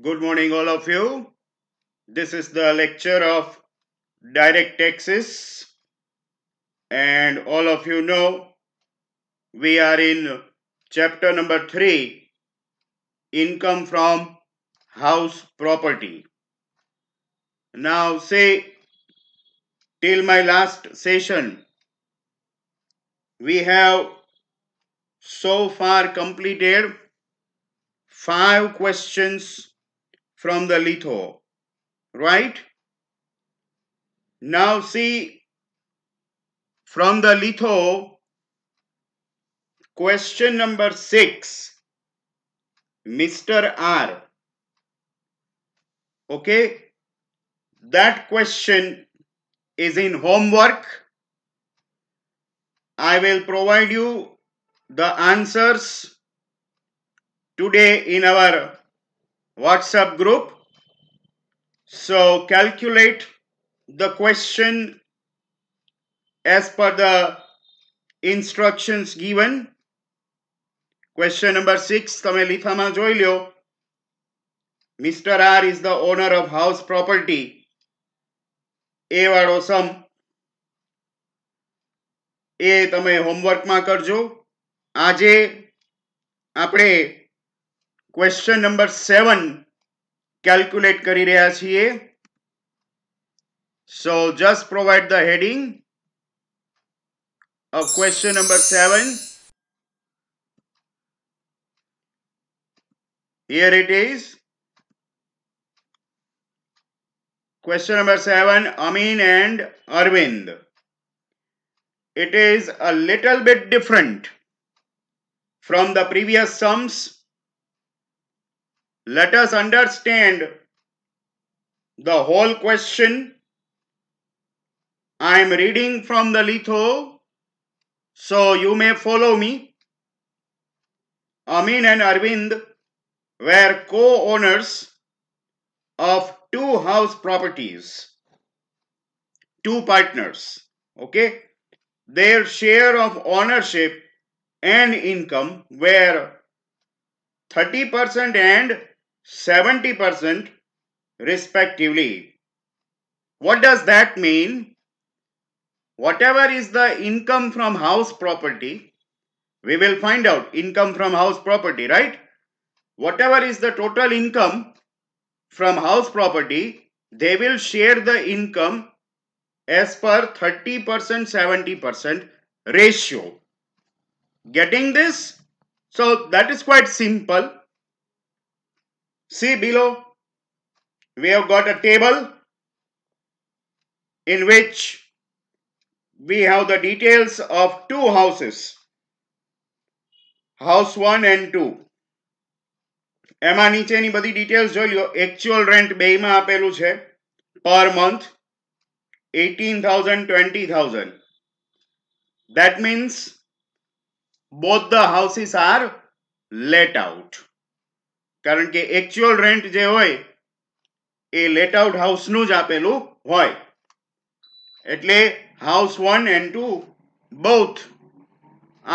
Good morning all of you. This is the lecture of direct taxes and all of you know we are in chapter number 3 income from house property. Now say till my last session we have so far completed five questions from the litho, right? Now see, from the litho, question number 6, Mr. R. Okay, that question is in homework. I will provide you the answers today in our WhatsApp group. So calculate the question as per the instructions given. Question number 6 તમે લીફામાં જોઈ લ્યો mister R is the owner of house property એ વાળો સમ એ તમે હોમવર્કમાં કરજો આજે આપણે Question number seven, calculate career as છીએ So just provide the heading of question number seven. here it is question number 7 amin and arvind it is a little bit different from the previous sums let us understand the whole question. I am reading from the litho, so you may follow me. Amin and Arvind were co-owners of two house properties, two partners, okay? Their share of ownership and income were 30% and 70% respectively. What does that mean? Whatever is the income from house property, we will find out income from house property, right? Whatever is the total income from house property, they will share the income as per 30% 70% ratio. Getting this? So that is quite simple. See below, we have got a table in which we have the details of two houses, house 1 and 2. Emma niche ni badi details jolio, actual rent bay ma hai, per month 18,000, 20,000. That means both the houses are let out. कारण के actual rent जे होय ए layout house नुज आपेलु होय એટલે house 1 and 2 both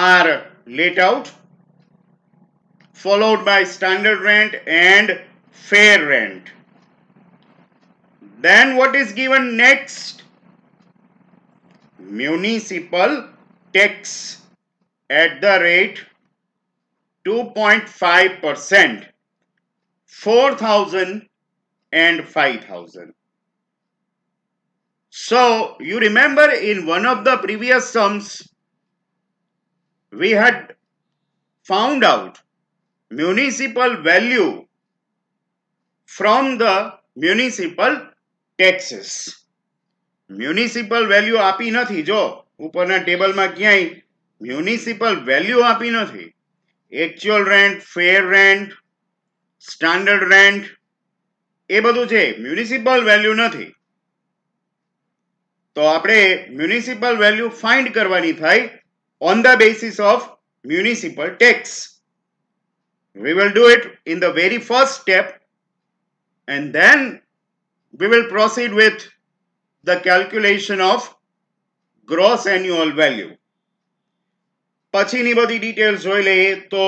are let out followed by standard rent and fair rent then what is given next municipal tax at the rate 2.5% 4000 and 5000. So, you remember in one of the previous sums, we had found out municipal value from the municipal taxes. Municipal value aapi na thi jo, upana table ma kya hai? Municipal value aapi na Actual rent, fair rent, standard rent ए बધું છે municipal value નથી તો આપણે municipal value find કરવાની થાય on the basis of municipal tax we will do it in the very first step and then we will proceed with the calculation of gross annual value પછીની બધી details જોઈ લે તો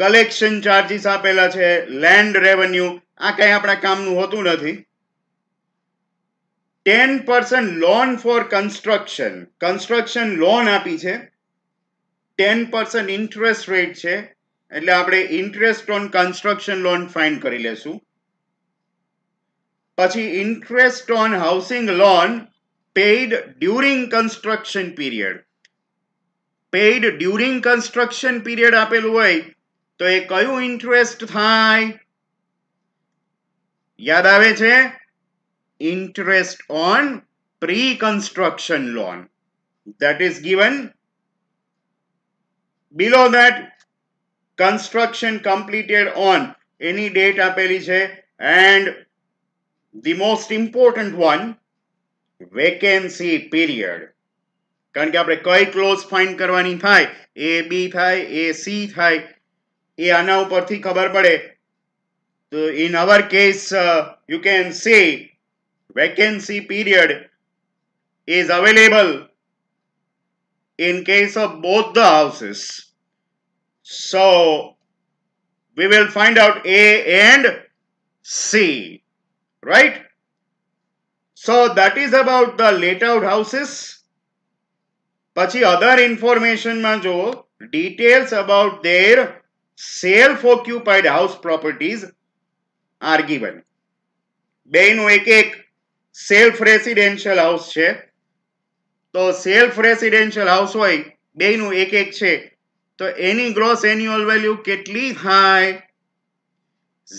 collection charges આપેલા છે land revenue આ કંઈ આપણા કામનું હોતું નથી ten percent loan for construction construction loan આપી છે ટેન પર્સન્ટ ઇન્ટરેસ્ટ રેટ છે એટલે આપણે interest on construction loan find કરી લેશું પછી interest on housing loan paid during construction period paid during construction period આપેલું હોય તો એ કયું ઇન્ટરેસ્ટ થાય યાદ આવે છે interest on pre construction loan that is given below that construction completed on એની ડેટ આપેલી છે and the most important one vacancy period કારણ કે આપણે કઈ ક્લોઝ ફાઇન્ડ કરવાની થાય એ બી થાય એસી થાય એ આના ઉપરથી ખબર પડે તો in our case you can say vacancy period is available in case of both the houses. So, we will find out A and C, right? So, that is about the let houses. But Pachi other information ma details about their self-occupied house properties are given. બેનું એક એક self residential house છે તો self residential house હોય બેનું એક એક છે તો એની ગ્રોસ એન્યુઅલ વેલ્યુ કેટલી થાય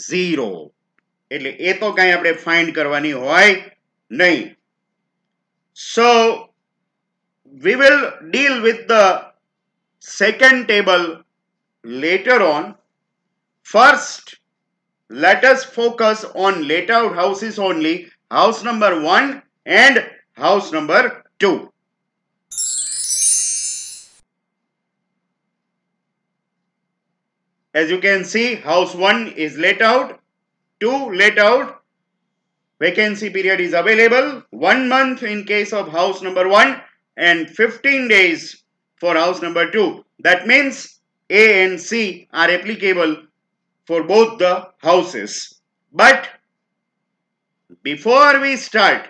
ઝીરો એટલે એ તો કાંઈ આપણે ફાઇન્ડ કરવાની હોય નહીં so we will deal with the second table later on. First, let us focus on let out houses only, house number 1 and house number 2. As you can see, house 1 is let out, 2 let out, vacancy period is available, 1 month in case of house number 1 and 15 days for house number 2. That means a and C are applicable for both the houses. But before we start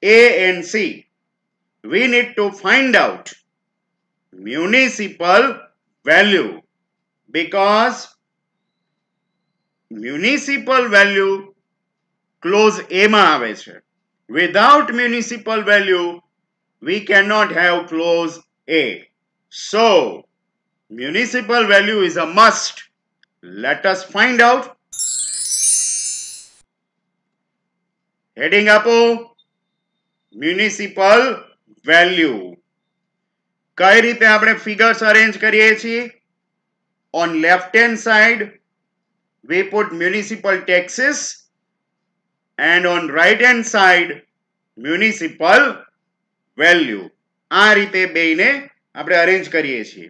A and C, we need to find out municipal value because municipal value close A આવે Without municipal value, we cannot have close A. So. Municipal value is a must. Let us find out. Heading આપો municipal value. કઈ રીતે આપણે figures arrange કરીએ છીએ on left hand side we put municipal taxes and on right hand side municipal value આ રીતે બેને આપણે અરેન્જ કરીએ છીએ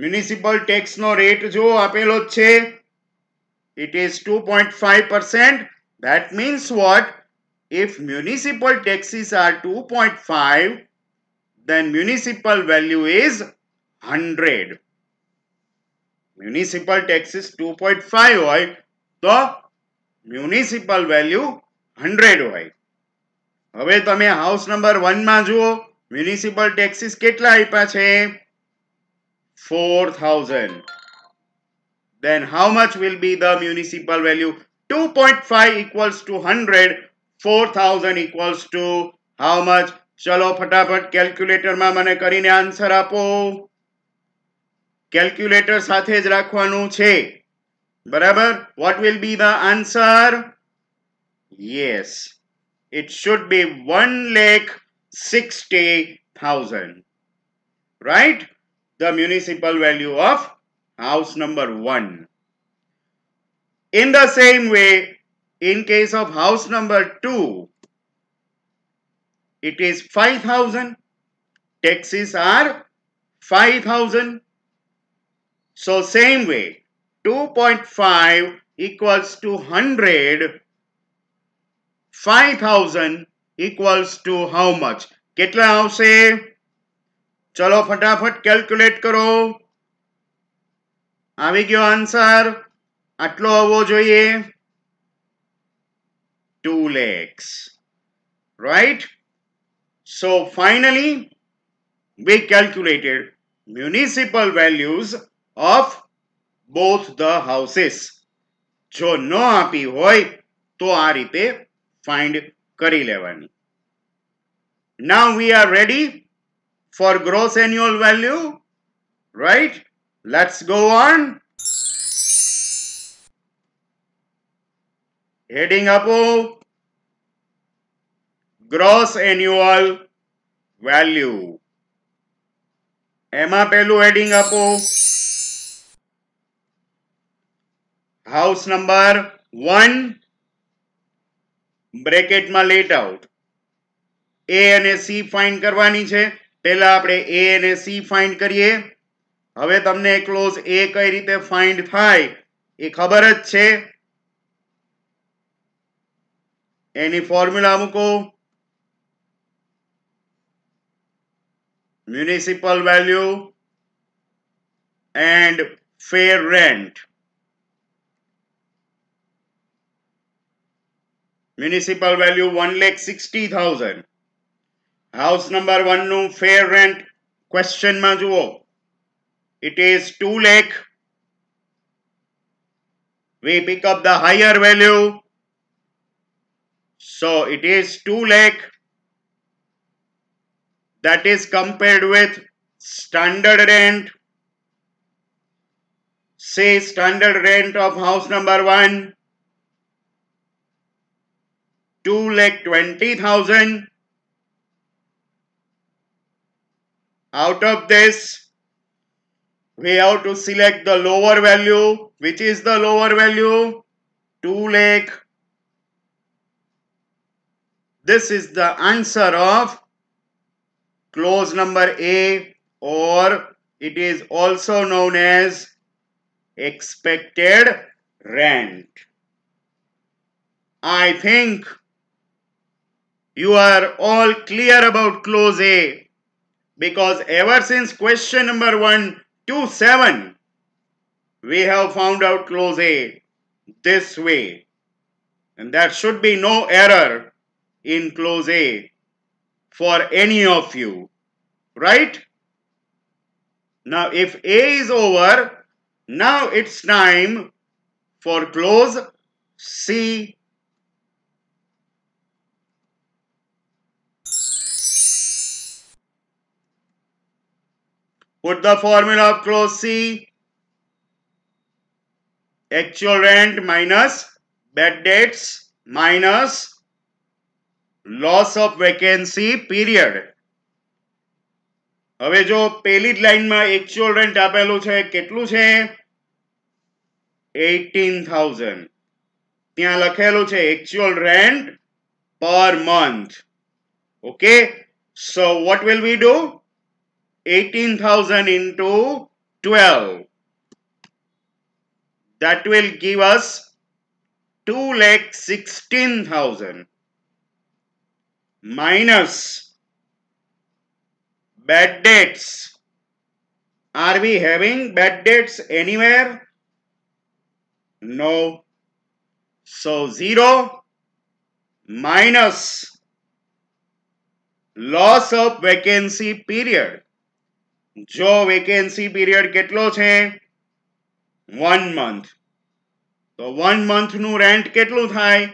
મ્યુનિસિપલ ટેક્સનો રેટ જો આપેલો જ છે it is two point five percent that means what if municipal taxes are two point five then municipal value is value municipal 100 two point 2.5 હોય તો મ્યુનિસિપલ વેલ્યુ 100 હોય હવે તમે હાઉસ નંબર વનમાં જુઓ મ્યુનિસિપલ ટેક્સીસ કેટલા આપ્યા છે 4000 then how much will be the municipal value 2.5 equals to 100 4000 equals to how much chalo phatafat calculator ma mane karine answer apo calculator sathe j rakhvanu che barabar what will be the answer yes it should be 1 lakh 60000 right the municipal value of house number 1. In the same way, in case of house number 2, it is 5000. Taxes are 5000. So same way, 2.5 equals to 100. 5000 equals to how much? કેટલા આવશે चलो फटाफट calculate करो आवी answer आटल आवो जो two lakhs right so finally we calculated municipal values of both the houses जो न आप हो तो आ रीते फाइंड कर लेवानी now we are ready for gross annual value, right? Let's go on. Heading above, gross annual value. એમાં પહેલું હેડિંગ આપો હાઉસ નંબર વન બ્રેકેટમાં લેટ આઉટ એ અને સી ફાઇન્ડ કરવાની છે પહેલા આપણે એ અને સી ફાઇન્ડ કરીએ હવે તમને ક્લોઝ એ કઈ રીતે ફાઇન્ડ થાય એ ખબર જ છે એની ફોર્મ્યુલા મૂકો municipal value and fair rent. Municipal value 1 lakh 60,000. House number one, no fair rent. Question it It is two lakh. we pick up the higher value. So it is 2 lakh that is compared with standard rent. Say standard rent of house number 1 2 lakh 20,000 Out of this, we have to select the lower value. Which is the lower value? 2 lakh. This is the answer of clause number A or it is also known as expected rent. I think you are all clear about clause A because ever since question number 1 to 7 we have found out close A this way and there should be no error in close A for any of you right now if A is over now it's time for close C Put the formula of clause C. Actual rent minus bad debts minus loss of vacancy period. હવે જો પેલી જ લાઈનમાં actual rent આપેલું છે કેટલું છે eighteen thousand ત્યાં લખેલું છે actual rent per month okay so what will we do 18,000 into 12. That will give us 2 lakh 16,000 minus bad debts. Are we having bad debts anywhere? No. So 0 minus loss of vacancy period જો vacancy period કેટલો છે 1 month તો 1 month નું rent કેટલું થાય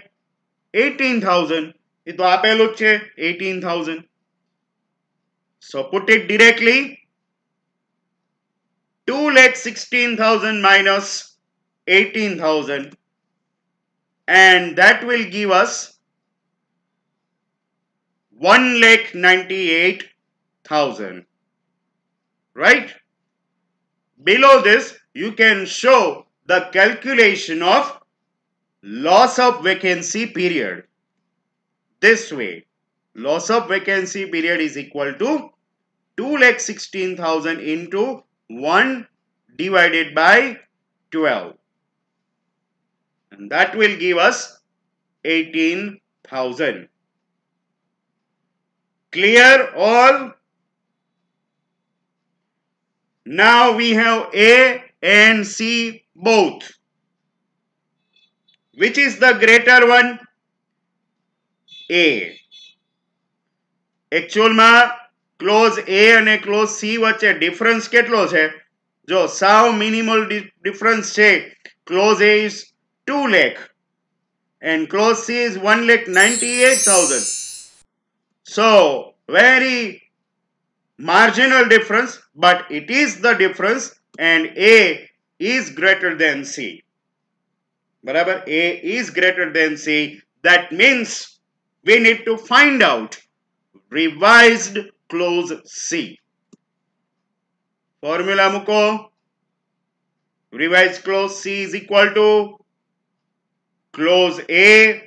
18000 એ તો આપેલું જ છે 18000 supported directly 216000 - 18000 and that will give us 198000 right? Below this, you can show the calculation of loss of vacancy period. This way, loss of vacancy period is equal to 2,16,000 into 1 divided by 12. And that will give us 18,000. Clear all? Now we have A and C both. Which is the greater one? A. Actual ma, close A and a close C what's vache difference close hai. Jo, sao minimal difference che, close A is 2 lakh and close C is 1 lakh 98,000. So, very marginal difference, but it is the difference and A is greater than C. Whatever A is greater than C. That means we need to find out revised close C. Formula muko revised close C is equal to close A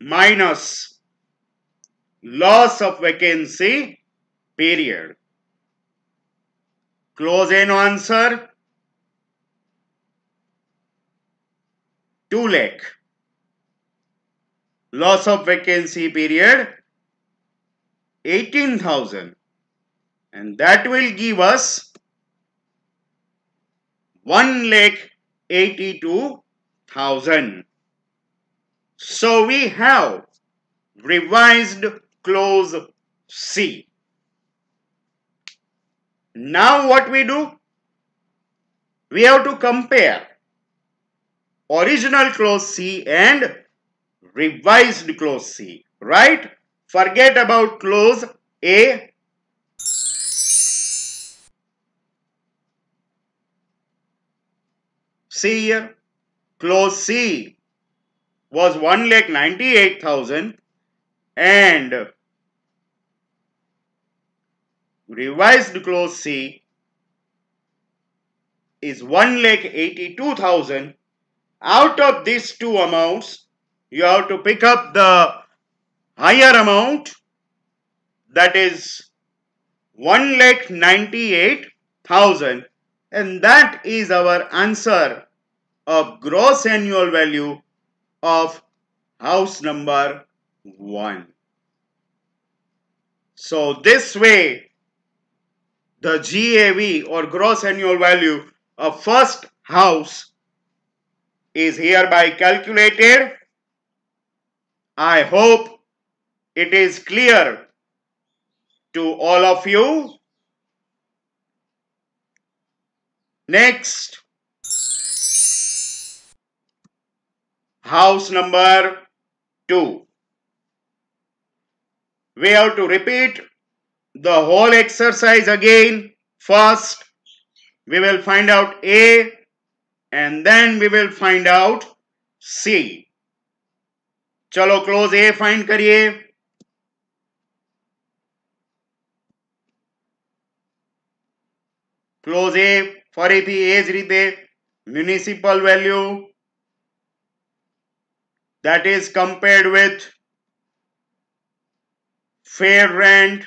minus loss of vacancy period. Close in answer. 2 lakh. Loss of vacancy period 18,000 and that will give us 1 lakh 82,000. So we have revised close C. Now what we do? We have to compare original clause C and revised clause C, right? Forget about clause A. See here, clause C was 1,98,000 and revised clause C is one lakh eighty-two thousand. Out of these two amounts, you have to pick up the higher amount that is one lakh ninety-eight thousand, and that is our answer of gross annual value of house number one. So this way the GAV or gross annual value of first house is hereby calculated. I hope it is clear to all of you. Next, house number 2. We have to repeat the whole exercise again. First, we will find out A and then we will find out C. A, find A Close A for A ફરીથી is rite municipal value that is compared with fair rent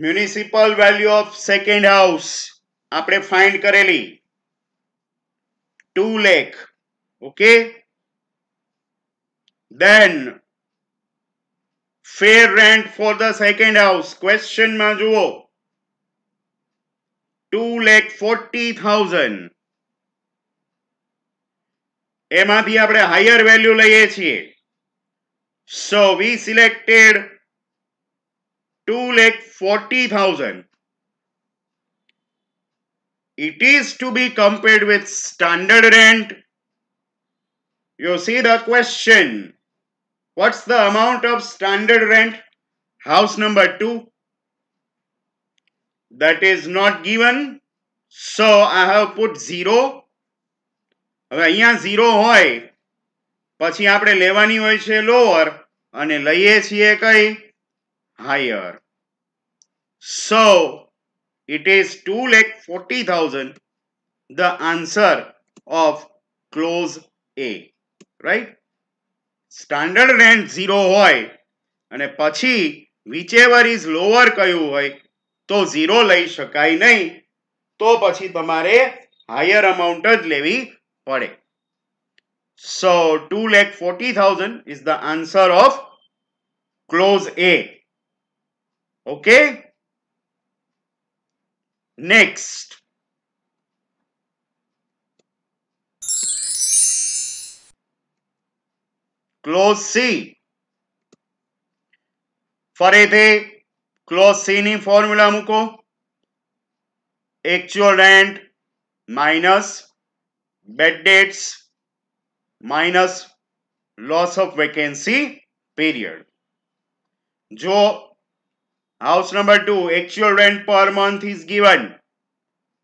municipal value of second house આપણે find કરેલી two lakh okay then fair rent for the second house ક્વેશ્ચનમાં જુઓ two લેખ forty thousand એમાંથી આપણે higher value લઈએ છીએ so we selected two lakh forty thousand. It is to be compared with standard rent. You see the question. What's the amount of standard rent? House number two. That is not given. So I have put zero. zero અહીંયા zero હોય પછી આપણે લેવાની હોય છે lower અને લઈએ છીએ higher. So, it is forty thousand. the answer of close A, right? Standard rent 0 hoy, and pachi, whichever is lower kayu hoy, to 0 lai shakai nahi, to pachi tamare higher amount ad levi pade. So, forty thousand is the answer of close A. okay next close c फरे थे close सीनी formula मुको actual rent minus bad debts minus loss of vacancy period जो House number 2, actual rent per month is given.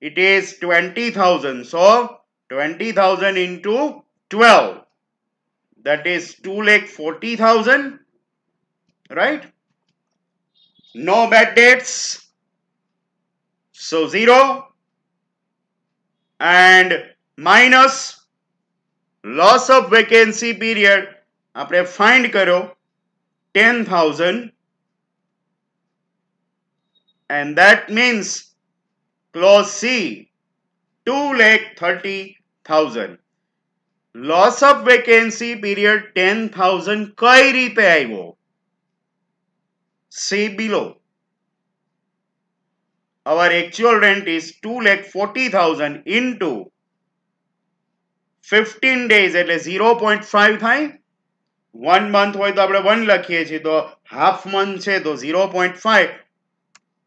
It is 20,000. So, 20,000 into 12. That is 2 lakh 40,000. Right? No bad debts. So, 0. And minus loss of vacancy period. આપણે find karo. 10,000 and that means clause C 2 lakh 30,000 loss of vacancy period 10,000 કઈ રીતે આવ્યો see below our actual rent is 2 lakh 40,000 into 15 days એટલે 0.5 થાય 1 month હોય તો આપણે 1 લખીએ છીએ તો હાફ મંથ છે તો 0.5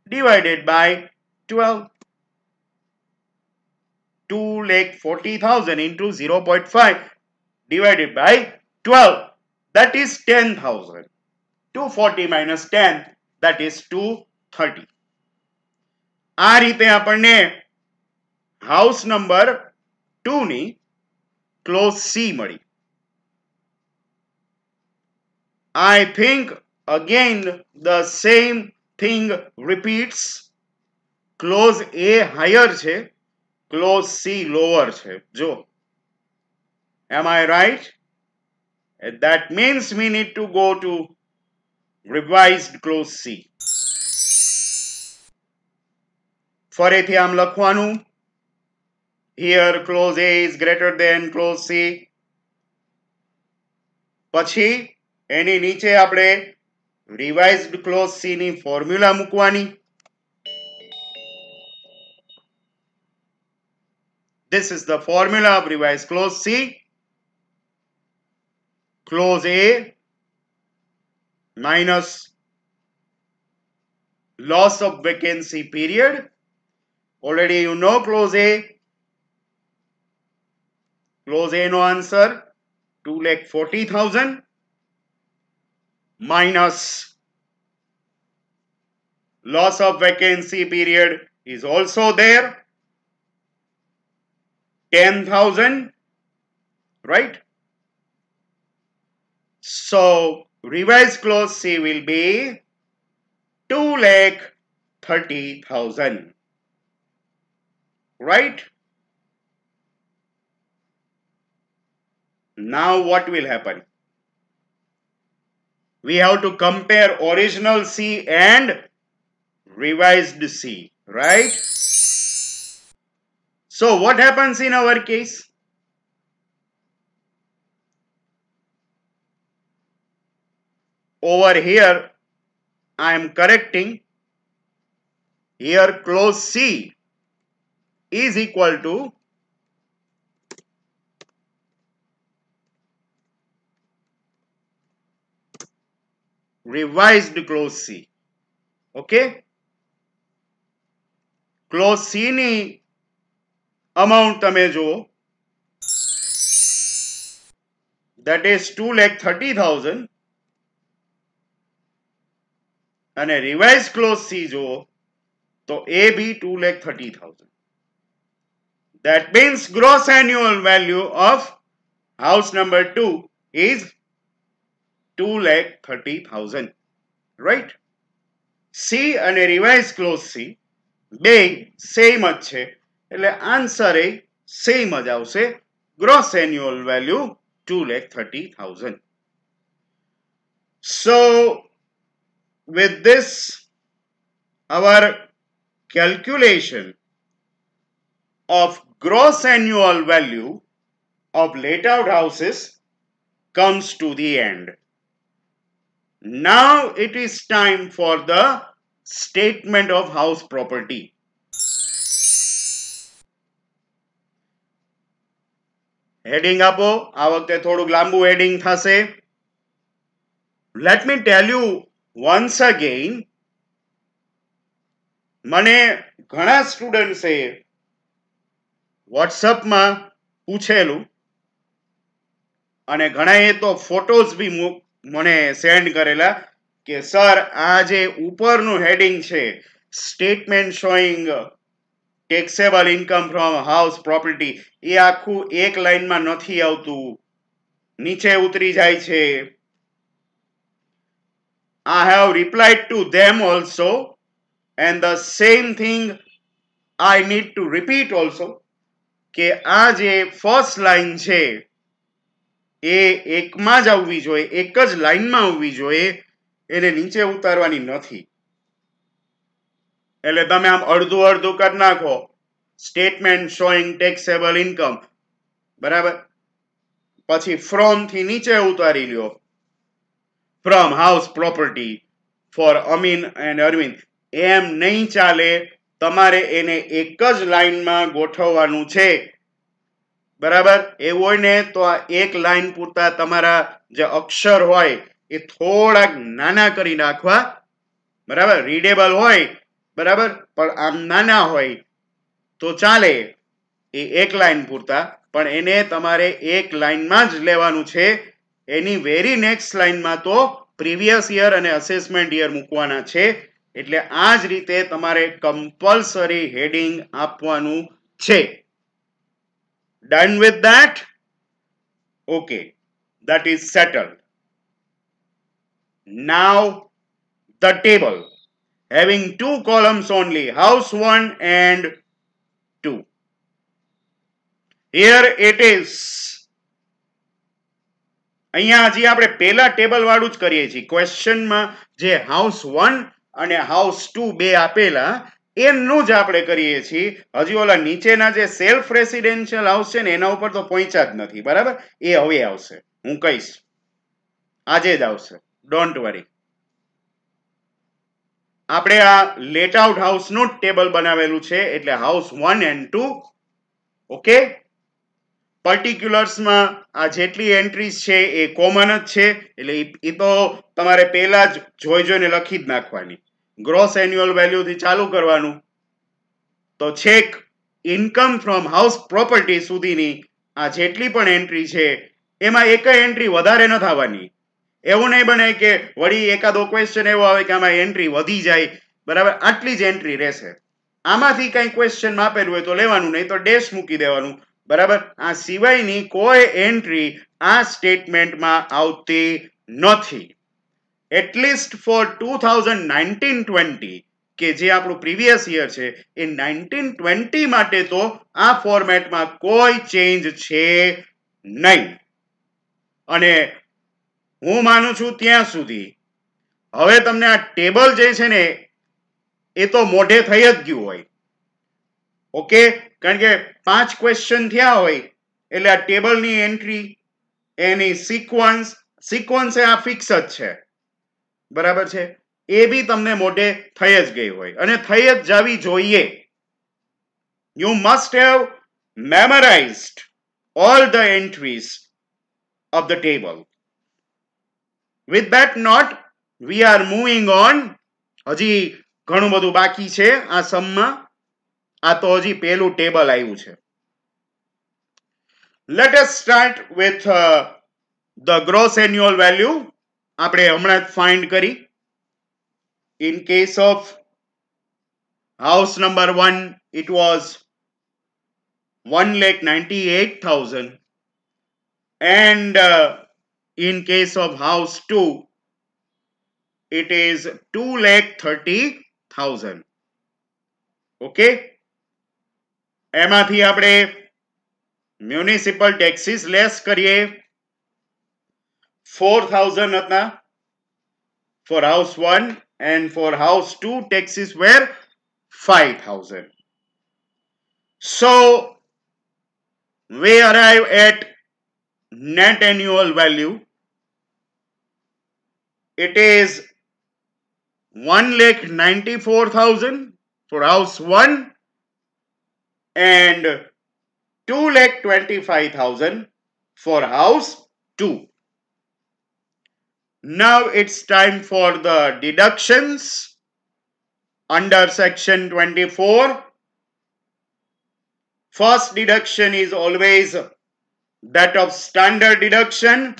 divided by 12. 2 lakh 40,000 into 0.5 divided by 12 that is 10,000. 240 minus 10 that is 230. આ રીતે આપણને હાઉસ નંબર ની ક્લોઝ સી મળી I think again the same thing repeats close A higher છે ક્લોઝ સી લોઅર છે જો am I right that means we need to go to revised clause c ફરીથી આમ લખવાનું here clause a is greater than clause c પછી એની નીચે આપણે Revised close C ની ફોર્મ્યુલા મૂકવાની This is the formula of revised clause C. Clause A minus loss of vacancy period. Already you know clause A. Clause A no answer. 2 lakh 40,000 minus loss of vacancy period is also there 10,000 right so revised clause C will be 2 lakh 30,000 right now what will happen we have to compare original C and revised C, right? So what happens in our case? Over here, I am correcting. Here close C is equal to revised clause C. Okay? Clause C ni amount tame jo that is is two lakh thirty thousand. and a revised clause C jo to A B thirty thousand. that means gross annual value of house number 2 is 2 lakh 30,000. Right? C and revise revised clause C. Bay same as che. answer a same as ause. Gross annual value 2 lakh 30,000. So, with this, our calculation of gross annual value of laid out houses comes to the end. Now it is time for the statement of house property. Heading આપો આ વખતે થોડુંક લાંબુ heading થશે let me tell you once again મને ઘણા સ્ટુડન્ટ્સે વોટ્સઅપમાં પૂછેલું અને ઘણાએ તો ફોટોઝ બી મને સેન્ડ કરેલા કે સર આ જે ઉપરનું હેડિંગ છે statement showing taxable income from house property એ આખું એક લાઈનમાં નથી આવતું નીચે ઉતરી જાય છે આ have replied to them also and the same thing I need to repeat also કે આ જે ફર્સ્ટ લાઈન છે એ એકમાં જ આવવી જોઈએ એક જ લાઈનમાં આવવી જોઈએ એને નીચે ઉતારવાની નથી એટલે તમે આમ અડધું અડધું કરી નાખો સ્ટેટમેન્ટ શોઈંગ ટેક્સેબલ ઇન્કમ બરાબર પછી ફ્રોમ થી નીચે ઉતારી લ્યો from house property for Amin and Arvind એમ નહીં ચાલે તમારે એને એક જ લાઈનમાં ગોઠવવાનું છે બરાબર એ હોય ને તો આ એક લાઈન પૂરતા તમારા જે અક્ષર હોય એ થોડાક નાના કરી નાખવા બરાબર રીડેબલ હોય બરાબર પણ આમ નાના હોય તો ચાલે એ એક લાઈન પૂરતા પણ એને તમારે એક લાઈનમાં જ લેવાનું છે એની વેરી નેક્સ્ટ લાઈનમાં તો પ્રીવિયસ યર અને અસેસમેન્ટ યર મૂકવાના છે એટલે આ જ રીતે તમારે કમ્પલસરી હેડિંગ આપવાનું છે Done with that? Okay, that is settled. Now, the table having two columns only, house 1 and 2. Here it is. અહીંયા હજી આપણે પહેલા ટેબલ વાળું જ કરીએ છીએ ક્વેશ્ચનમાં જે હાઉસ વન અને હાઉસ ટુ બે આપેલા એમનું જ આપણે કરીએ છીએ હજી ઓલા નીચેના જે સેલ્ફ રેસિડેન્શિયલ હાઉસ છે ને એના ઉપર તો પહોંચ્યા જ નથી બરાબર એ હવે આવશે હું કહીશ આજે જ આવશે ડોન્ટ વરી આપણે આ લેટ આઉટ હાઉસનું જ ટેબલ બનાવેલું છે એટલે house one and two okay પર્ટિક્યુલર્સમાં આ જેટલી એન્ટ્રીઝ છે એ કોમન જ છે એટલે એ તો તમારે પહેલા જ જોઈ જોઈને લખી જ નાખવાની ગ્રોસ એન્યુઅલ વેલ્યુથી ચાલુ કરવાનું તો છેક ઇન્કમ ફ્રોમ હાઉસ પ્રોપર્ટી સુધીની આ જેટલી પણ એન્ટ્રી છે એમાં એક એન્ટ્રી વધારે ન થવાની એવું નહીં બને કે વળી એકાદો ક્વેશ્ચન એવો આવે કે આમાં એન્ટ્રી વધી જાય બરાબર આટલી જ એન્ટ્રી રહેશે આમાંથી કંઈ ક્વેશ્ચન માપેલું હોય તો લેવાનું નહીં તો ડેશ મૂકી દેવાનું બરાબર આ સિવાયની કોઈ એન્ટ્રી આ સ્ટેટમેન્ટમાં આવતી નથી at least for two thousand nineteen twenty કે જે આપણું પ્રીવિયસ યર છે એ નાઇન્ટીન ટ્વેન્ટી માટે તો આ ફોર્મેટમાં કોઈ ચેન્જ છે નહીં અને હું માનું છું ત્યાં સુધી હવે તમને આ ટેબલ જે છે ને એ તો મોઢે થઈ જ ગયું હોય ઓકે કારણ કે પાંચ ક્વેશ્ચન થયા હોય એટલે આ ટેબલની એન્ટ્રી એની સિક્વન્સ સિક્વન્સ એ આ ફિક્સ જ છે બરાબર છે એ બી તમને મોઢે થઈ જ ગઈ હોય અને થઈ જ જવી જોઈએ you must have memorised all the entries of the table with that note we are moving on હજી ઘણું બધું બાકી છે આ સમમાં આ તો હજી પહેલું ટેબલ આવ્યું છે let us start with the gross annual value આપણે હમણાં જ ફાઇન્ડ કરી in case of house number 1 it was 1,98,000 and in case of house 2 it is 2,30,000 okay એમાંથી આપણે મ્યુનિસિપલ ટેક્સિસ લેસ કરીએ 4000 atna for house 1 and for house 2 taxes were 5000 so we arrive at net annual value it is 1 lakh 94000 for house 1 and 2 lakh 25000 for house 2 now it's time for the deductions under section 24. First deduction is always that of standard deduction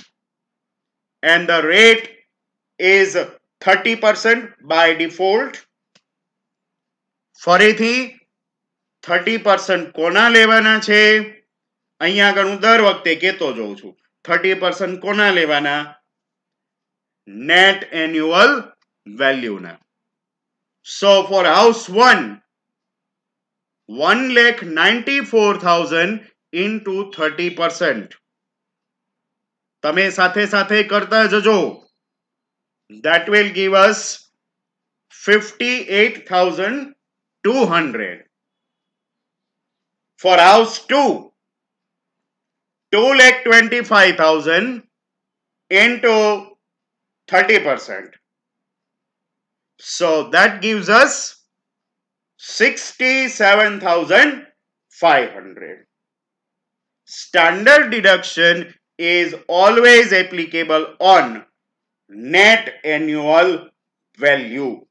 and the rate is 30% by default. ફરીથી thirty percent કોના લેવાના છે અહીંયા આગળ હું દર વખતે કહેતો જઉં છું thirty percent net annual value ને So for house 1, 1 lakh 94,000 into 30%. તમે સાથે સાથે કરતા જજો. That will give us 58,200. For house 2, 2 lakh 25,000 into 30%. So that gives us 67,500. Standard deduction is always applicable on net annual value.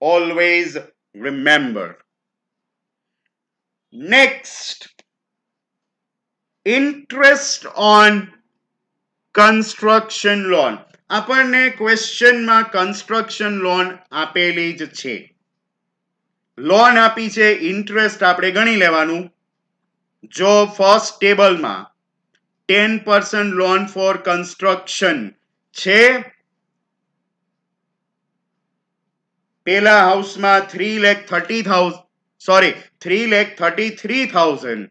Always remember. Next, interest on construction loan આપણને ક્વેશ્ચનમાં construction loan આપેલી જ છે લોન આપી છે interest આપણે ગણી લેવાનું જો ફર્સ્ટ ટેબલમાં ten percent loan for construction છે પેલા હાઉસમાં three lakh thirty thousand sorry three lakh thirty three thousand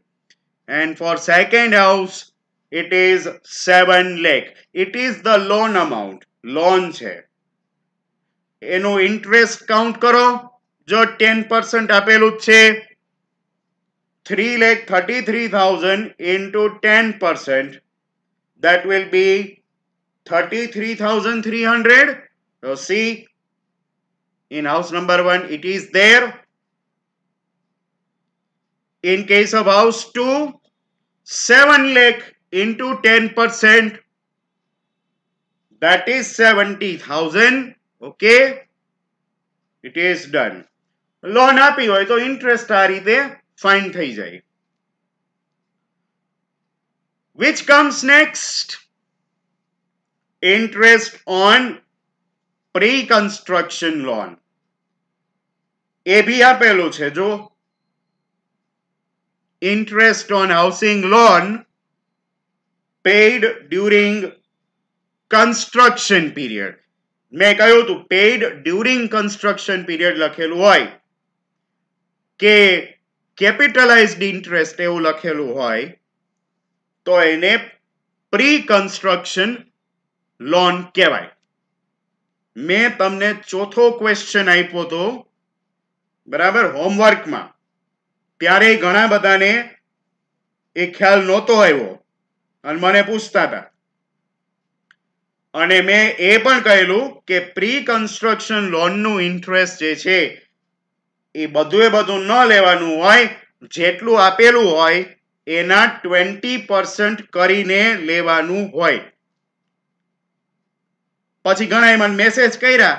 and for second house it is 7 lakh. It is the loan amount. Loan You know interest count karo. Jo 10% apelu chhe. 3 lakh 33,000 into 10%. That will be 33,300. So see. In house number 1 it is there. In case of house 2. 7 lakh into 10%, that is 70,000. Okay, it is done. Loan આપી hoy to interest આ the fine થઈ jai. which comes next interest on pre-construction loan એ બી આપેલું છે જો interest on housing loan paid during construction period મેં કહ્યું હતું પેઇડ ડ્યુરિંગ કન્સ્ટ્રક્શન પીરિયડ લખેલું હોય કે કેપિટલાઇઝડ ઇન્ટરેસ્ટ એવું લખેલું હોય તો એને પ્રી કન્સ્ટ્રક્શન લોન કહેવાય મેં તમને ચોથો ક્વેશ્ચન આપ્યો હતો બરાબર હોમવર્કમાં ત્યારે ઘણા બધાને એ ખ્યાલ નહોતો આવ્યો અને મને પૂછતા હતા અને મેં એ પણ કહેલું કે પ્રી કન્સ્ટ્રક્શન લોનનું ઇન્ટરેસ્ટ જે છે એ બધું બધું ન લેવાનું હોય જેટલું આપેલું હોય એના ટ્વેન્ટી પર્સન્ટ કરીને લેવાનું હોય પછી ઘણાએ મને મેસેજ કર્યા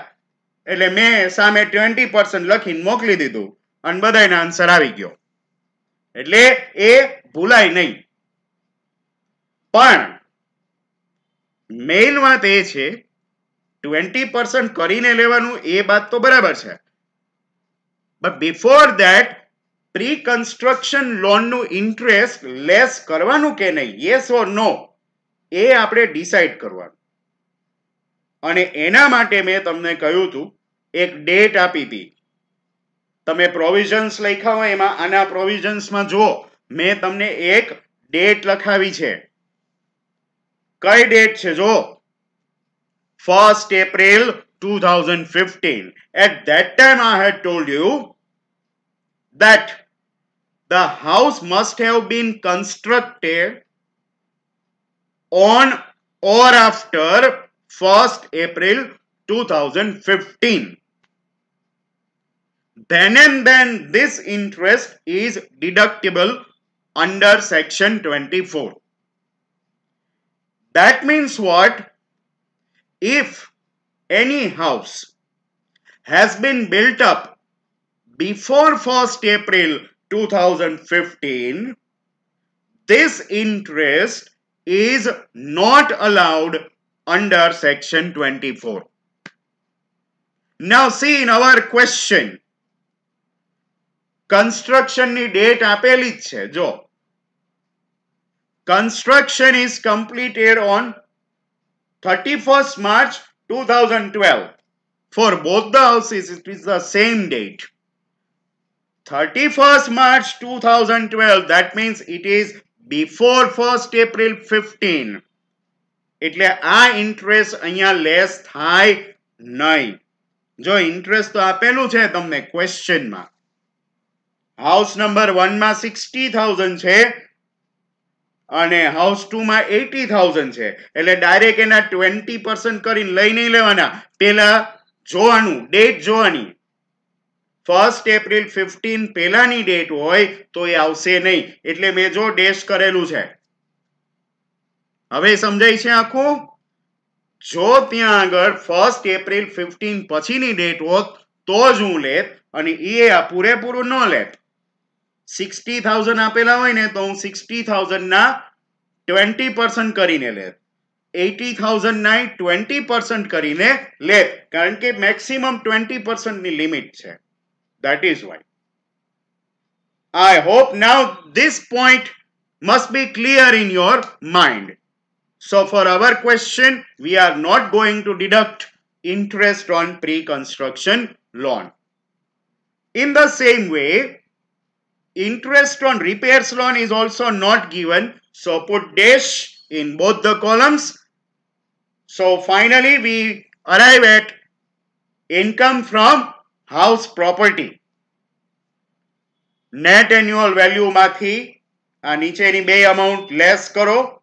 એટલે મેં સામે ટ્વેન્ટી પર્સન્ટ લખીને મોકલી દીધું અને બધાને આન્સર આવી ગયો એટલે એ ભૂલાય નહીં પણ મેઇન વાત એ છે ટ્વેન્ટી પર્સન્ટ કરીને લેવાનું એ વાત તો બરાબર છે but before that pre construction લોનનું ઇન્ટરેસ્ટ લેસ કરવાનું કે નહીં યેસ ઓર નો એ આપણે ડિસાઇડ કરવાનું અને એના માટે મેં તમને કહ્યું હતું એક ડેટ આપી હતી તમે પ્રોવિઝન્સ લખ્યા હોય એમાં આના પ્રોવિઝન્સમાં જુઓ મેં તમને એક ડેટ લખાવી છે કઈ ડેટ છે જો first April 2015 at that time I had told you that the house must have been constructed on or after 1st April 2015. Then and then this interest is deductible under section 24. That means what? If any house has been built up before 1st April 2015, this interest is not allowed under section 24. Now see in our question, construction date આપેલી જ છે જો construction is completed on 31st March 2012. For both the houses, it is the same date. 31st March 2012, that means it is before 1st April 15. એટલે આ interest અહીંયા less થાય નહીં જો ઇન્ટરેસ્ટ તો આપેલું છે તમને ક્વેશ્ચનમાં હાઉસ નંબર વનમાં સિક્સટી થાઉઝન્ડ છે અને હાઉસ ટુમાં એટી થાઉઝન્ડ છે એટલે ડાયરેક્ટ એના ટ્વેન્ટી પર્સન્ટ કરીને લઈ નહીં લેવાના પહેલા જોવાનું ડેટ જોવાની ફર્સ્ટ એપ્રિલ ફિફ્ટીન પહેલાની ડેટ હોય તો એ આવશે નહીં એટલે મેં જો ડેશ કરેલું છે હવે સમજાય છે આખું જો ત્યાં આગળ ફર્સ્ટ એપ્રિલ ફિફ્ટીન પછીની ડેટ હોત તો જ હું લેત અને એ આ પૂરેપૂરું ન લેત સિક્સટી થાઉઝન્ડ આપેલા હોય ને તો હું સિક્સટી થાઉઝન્ડના ટ્વેન્ટી પર્સન્ટ કરીને લે એટી ના ટ્વેન્ટી પર્સન્ટ કરીને લે કારણ કે મેક્સિમમ ટ્વેન્ટી પર્સન્ટની લિમિટ છે that is why I hope now this point must be clear in your mind. So for our question, we are not going to deduct interest on pre-construction loan. In the same way, interest on repairs loan is also not given. So put dash in both the columns. So finally we arrive at income from house property. Net annual value mathi and each any bay amount less karo.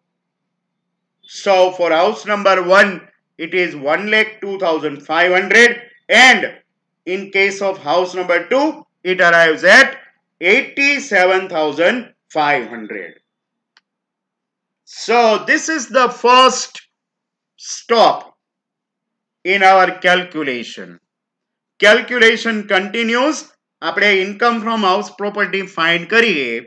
So for house number one, it is one lakh two thousand five hundred, and in case of house number two, it arrives at 87,500. So this is the first stop in our calculation. Calculation continues. Apre income from house property find kariye.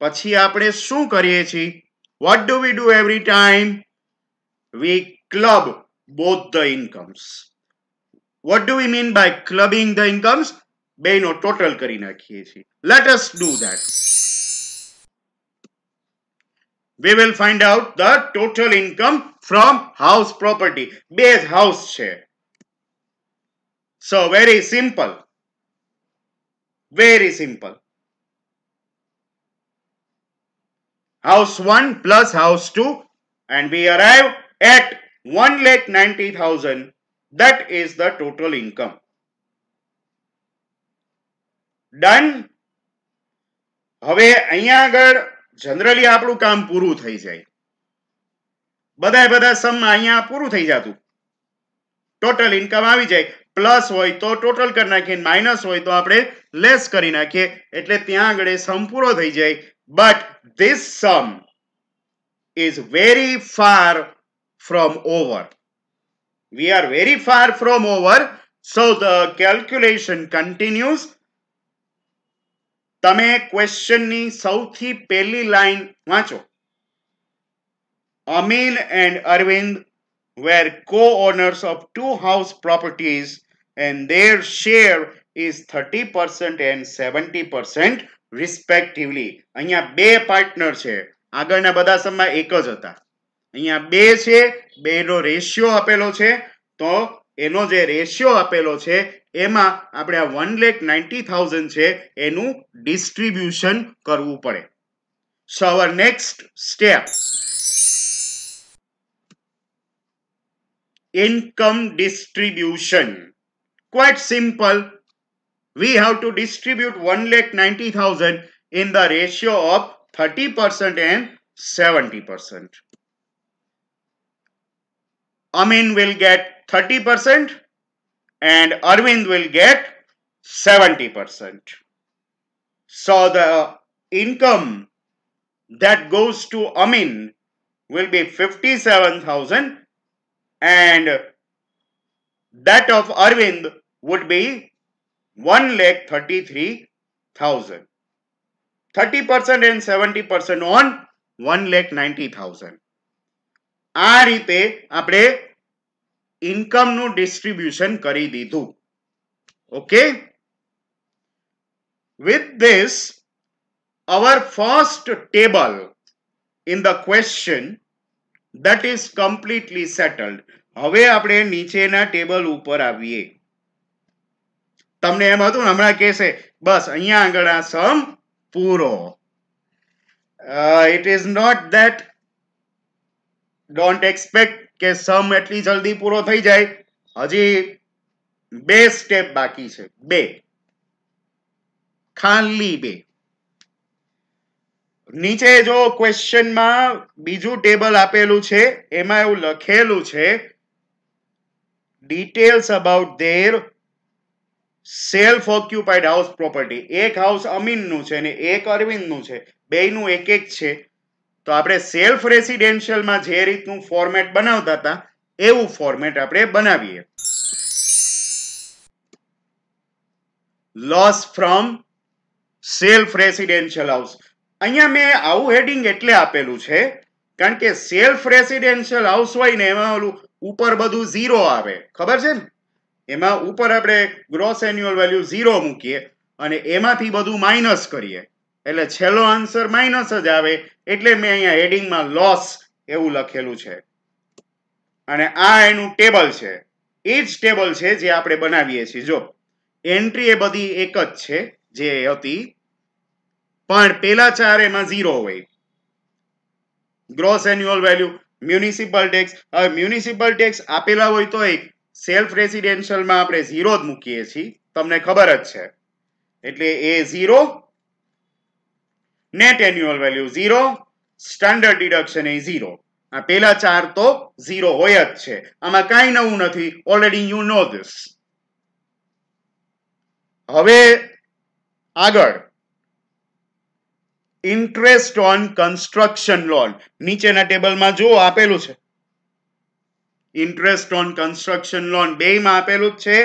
Pachi apre su kariye chi. What do we do every time? We club both the incomes. What do we mean by clubbing the incomes? બેયનો ટોટલ કરી નાખીએ છીએ let us do that we will find out the total income from house property base house share. so very simple very simple house 1 plus house 2 and we arrive at 1 lakh 90,000 that is the total income done હવે અહીંયા આગળ generally આપણું કામ પૂરું થઈ જાય બધાય બધા સમ અહીંયા પૂરું થઈ જાતું ટોટલ ઇન્કમ આવી જાય પ્લસ હોય તો ટોટલ કરી નાખીએ માઈનસ હોય તો આપણે લેસ કરી નાખીએ એટલે ત્યાં ગળે સંપૂર્ણ થઈ જાય but This sum is very far from over we are very far from over so the calculation continues તમે ક્વેશ્ચનની સૌથી પહેલી લાઈન વાંચો Amin and Arvind were co-owners of two house properties and their share is 30% and 70% respectively. અહીંયા બે partner છે આગળના બધા સમમાં એક જ હતા અહીંયા બે છે બેનો રેશિયો આપેલો છે તો એનો જે રેશિયો આપેલો છે એમાં આપણે આ વન લેખ નાઇન્ટી થાઉઝન્ડ છે એનું ડિસ્ટ્રીબ્યુશન કરવું પડે so our next step income distribution quite simple we have to distribute 1 lakh 90,000 in the ratio of 30% and 70%. Amin will get 30%, and Arvind will get 70%. So the income that goes to Amin will be 57,000 and that of Arvind would be 1 lakh 33,000. 30% and 70% on 1 lakh 90,000. આ રીતે આપણે ઇન્કમનું distribution કરી દીધું okay with this our first table in the question that is completely settled હવે આપણે નીચેના table ઉપર આવીએ તમને એમ હતું ને હમણાં કહેશે બસ અહીંયા આગળ આ સમ પૂરો it is not that don't expect કે સમ એટલી જલ્દી પૂરો થઈ જાય હજી બે સ્ટેપ બાકી છે બે ખાલી બે નીચે જો ક્વેશ્ચનમાં બીજું ટેબલ આપેલું છે એમાં એવું લખેલું છે details about their self occupied house property એક હાઉસ અમીનનું છે અને એક અરવિંદનું છે બેયનું એક એક છે તો આપણે સેલ્ફ રેસિડેન્શિયલમાં જે રીતનું ફોર્મેટ બનાવતા હતા એવું ફોર્મેટ આપણે બનાવીએ loss from self residential house અહીંયા મેં આવું હેડિંગ એટલે આપેલું છે કારણ કે સેલ્ફ રેસિડેન્શિયલ હાઉસ હોય ને એમાં ઓલું ઉપર બધું ઝીરો આવે ખબર છે ને એમાં ઉપર આપણે ગ્રોસ એન્યુઅલ વેલ્યુ ઝીરો મૂકીએ અને એમાંથી બધું માઇનસ કરીએ એટલે છેલ્લો આન્સર માઇનસ જ આવે એટલે મેં અહીંયા હેડિંગમાં લોસ એવું લખેલું છે અને આ એનું ટેબલ છે એ જ ટેબલ છે જે આપણે બનાવીએ છીએ જો એન્ટ્રી એ બધી એક જ છે જે હતી પણ પેલા ચાર એમાં ઝીરો હોય gross annual value municipal tax હવે મ્યુનિસિપલ ટેક્સ આપેલા હોય તો એક સેલ્ફ રેસિડેન્શિયલમાં આપણે ઝીરો જ મૂકીએ છીએ તમને ખબર જ છે એટલે એ zero net annual value zero standard deduction એ ઝીરો આ પેલા ચાર તો ઝીરો હોય જ છે આમાં કાંઈ નવું નથી ઓલરેડી યુ નો ધીસ હવે આગળ ઇન્ટરેસ્ટ ઓન કન્સ્ટ્રક્શન લોન નીચેના ટેબલમાં જો આપેલું છે ઇન્ટરેસ્ટ ઓન કન્સ્ટ્રક્શન લોન બેમાં આપેલું જ છે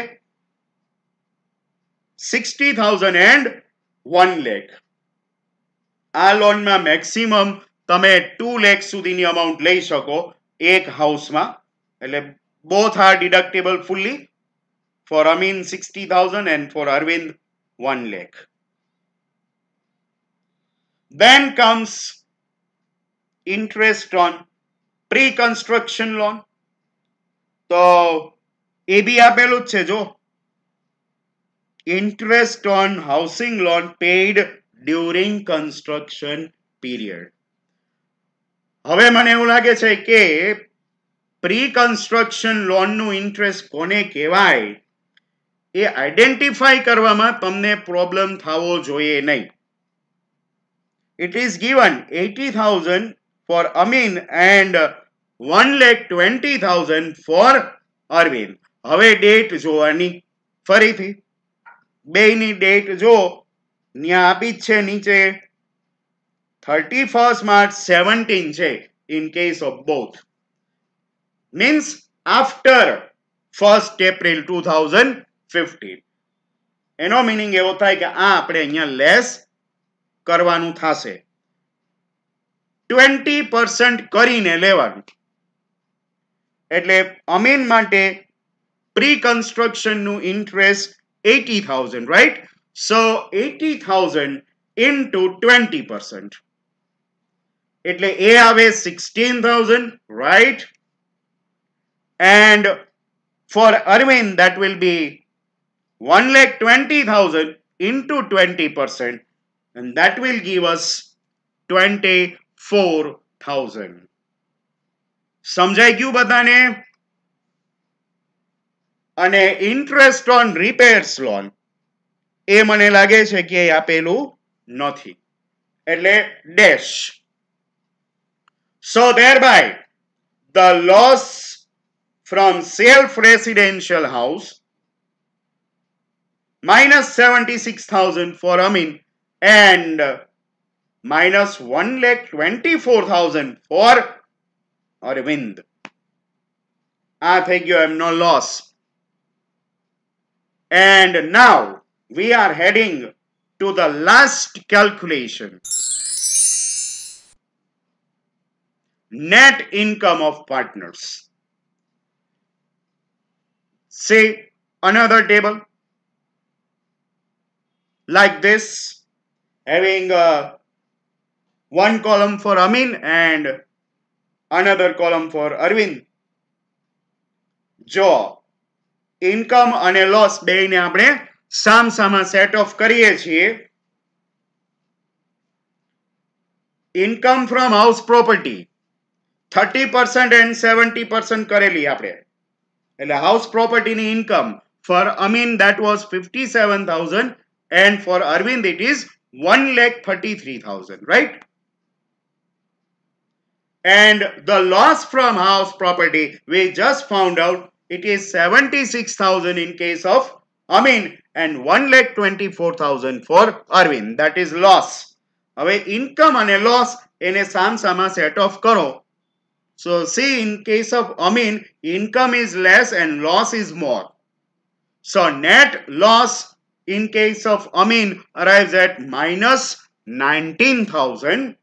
સિક્સટી થાઉઝન્ડ એન્ડ વન લેખ આ લોનમાં મેક્સિમમ તમે ટુ લેખ સુધીની અમાઉન્ટ લઈ શકો એક હાઉસમાં એટલે both are deductible fully for Amin sixty thousand and for Arvind one lakh then comes interest on pre-construction loan તો એ બી આપેલું જ છે જો interest on housing loan paid during construction period હવે મને એવું લાગે છે કે પ્રી કન્સ્ટ્રક્શન લોનનું ઇન્ટરેસ્ટ કોને કહેવાય એ આઈડેન્ટિફાઈ કરવામાં તમને પ્રોબ્લેમ થવો જોઈએ નહીં it is it eighty thousand for Amin and one lakh twenty thousand for Arvind હવે ડેટ જોવાની ફરીથી બેની ડેટ જો ત્યાં આપી જ છે નીચે થર્ટી ફર્સ્ટ માર્ચ સેવન્ટીન છે in case of both means after first April two thousand fifteen એનો મિનિંગ એવો થાય કે આ આપણે અહીંયા લેસ કરવાનું થશે ટ્વેન્ટી પર્સન્ટ કરીને લેવાનું એટલે અમીન માટે પ્રી કન્સ્ટ્રક્શનનું interest eighty thousand right So 80,000 into 20 percent. It lay A away 16,000, right? And for Arvind, that will be one lakh twenty thousand into 20%, and that will give us 24,000. Samjai kyu batane? And interest on repairs loan. એ મને લાગે છે કે આપેલું નથી એટલે ડેશ સબેર by the loss from self residential house minus 76000 for Arvind and minus 124000 for Arvind આ થઈ ગયો એમનો loss and now we are heading to the last calculation. Net income of partners. See another table like this having uh, one column for Amin and another column for Arvind. જો a loss? Loss બેને આપણે સામસામા set off કરીએ છીએ income from house property thirty percent and seventy percent કરેલી આપણે એટલે house પ્રોપર્ટીની income for Amin that was fifty seven thousand and for Arvind it is one lakh thirty three thousand right and the loss from house property we just found out it is 76,000 in case of I mean, and 124,000 for Arvind. That is loss. Our income and loss in a sam sama set of karo. So see in case of Amin, income is less and loss is more. So net loss in case of Amin arrives at minus 19,000.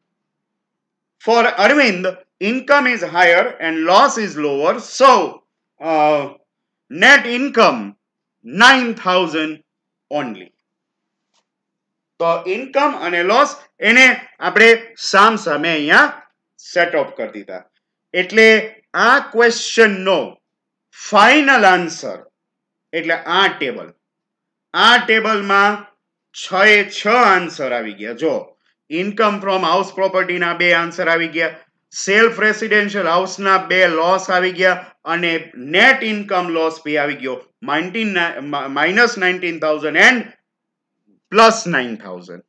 For Arvind, income is higher and loss is lower. So uh, net income 9000 only તો income અને loss એને આપણે સામ સામે અહીંયા set up કરી દીધા એટલે આ ક્વેશ્ચનનો ફાઇનલ આન્સર એટલે આ ટેબલ આ ટેબલમાં છ એ છ આન્સર આવી ગયા જો ઇન્કમ ફ્રોમ હાઉસ પ્રોપર્ટીના બે આન્સર આવી ગયા સેલ્ફ રેસિડેન્શિયલ હાઉસના બે લોસ આવી ગયા અને નેટ ઇન્કમ લોસ બી આવી ગયો 19 - 19000 and plus 9000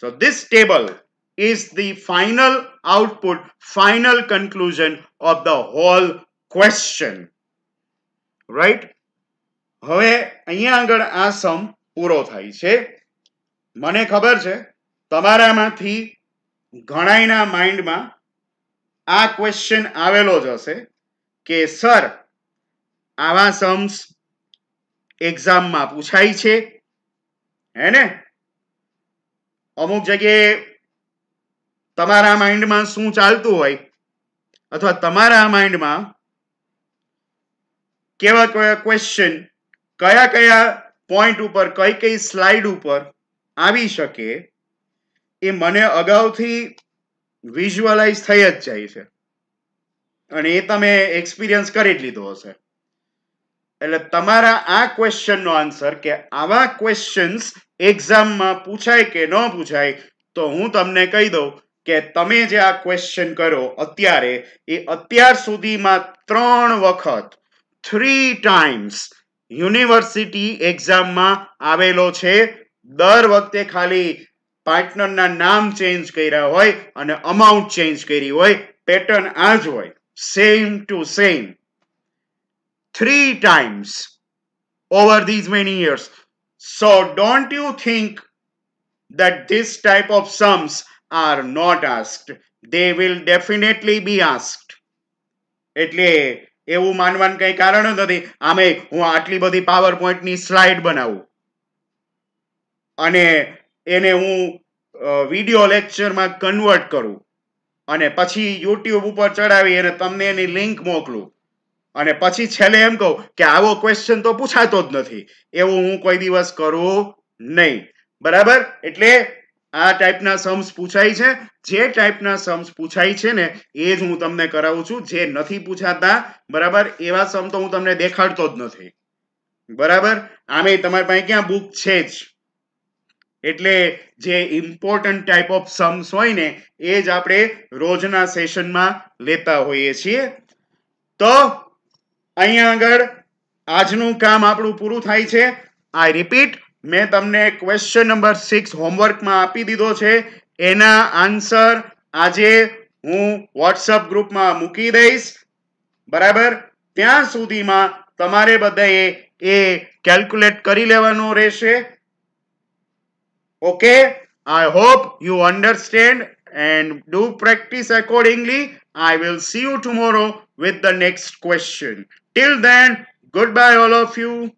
so this table is the final output final conclusion of the whole question right હવે અહીં આગળ આ સમ પૂરો થઈ છે મને ખબર છે તમારામાંથી ગણાઈના માઈન્ડમાં આ ક્વેશ્ચન આવેલો જ હશે કે સર આવા સમ્સ એક્ઝામમાં પૂછાય છે હે ને અમુક જગ્યાએ તમારા માઇન્ડમાં શું ચાલતું હોય અથવા તમારા માઇન્ડમાં કેવા કયા ક્વેશ્ચન કયા કયા પોઈન્ટ ઉપર કઈ કઈ સ્લાઇડ ઉપર આવી શકે એ મને અગાઉથી વિઝ્યુઅલાઇઝ થઈ જ જાય છે અને એ તમે એક્સપિરિયન્સ કરી જ લીધો હશે એટલે તમારા આ ક્વેશ્ચનનો આન્સર કે આવા ક્વેશ્ચન્સ એક્ઝામમાં પૂછાય કે ન પૂછાય તો હું તમને કહી દઉં કે તમે જે આ ક્વેશ્ચન કરો અત્યારે એ અત્યાર સુધીમાં ત્રણ વખત થ્રી ટાઈમ્સ યુનિવર્સિટી એક્ઝામમાં આવેલો છે દર વખતે ખાલી પાર્ટનરના નામ ચેન્જ કર્યા હોય અને અમાઉન્ટ ચેન્જ કરી હોય પેટર્ન આ જ હોય same to same three times over these many years. So don't you think that this type of sums are not asked. They will definitely be asked. એટલે એવું માનવાનું કંઈ કારણ નથી આમે હું આટલી બધી પાવર પોઈન્ટની સ્લાઇડ બનાવું અને એને હું વિડીયો લેક્ચરમાં કન્વર્ટ કરું અને પછી યુટ્યુબ ઉપર ચડાવી અને તમને એની લિંક મોકલું અને પછી છેલ્લે એમ કહું કે આવો ક્વેશ્ચન તો પૂછાતો જ નથી એવું હું કોઈ દિવસ કરું નહીં બરાબર એટલે આ ટાઈપના સમ્સ પૂછાય છે જે ટાઈપના સમ્સ પૂછાય છે ને એ જ હું તમને કરાવું છું જે નથી પૂછાતા બરાબર એવા સમ તો હું તમને દેખાડતો જ નથી બરાબર આમે તમારી પાસે ક્યાં બુક છે જ એટલે જે ઇમ્પોર્ટન્ટ ટાઈપ ઓફ સમ્સ હોય ને એ જ આપણે રોજના સેશનમાં લેતા હોઈએ છીએ તો અહીંયા આગળ આજનું કામ આપણું પૂરું થાય છે આઈ રિપીટ મેં તમને ક્વેશ્ચન નંબર સિક્સ હોમવર્કમાં આપી દીધો છે એના આન્સર આજે હું વોટ્સઅપ ગ્રુપમાં મૂકી દઈશ બરાબર ત્યાં સુધીમાં તમારે બધાએ એ કેલ્ક્યુલેટ કરી લેવાનો રહેશે okay I hope you understand and do practice accordingly I will see you tomorrow with the next question Till then, goodbye all of you.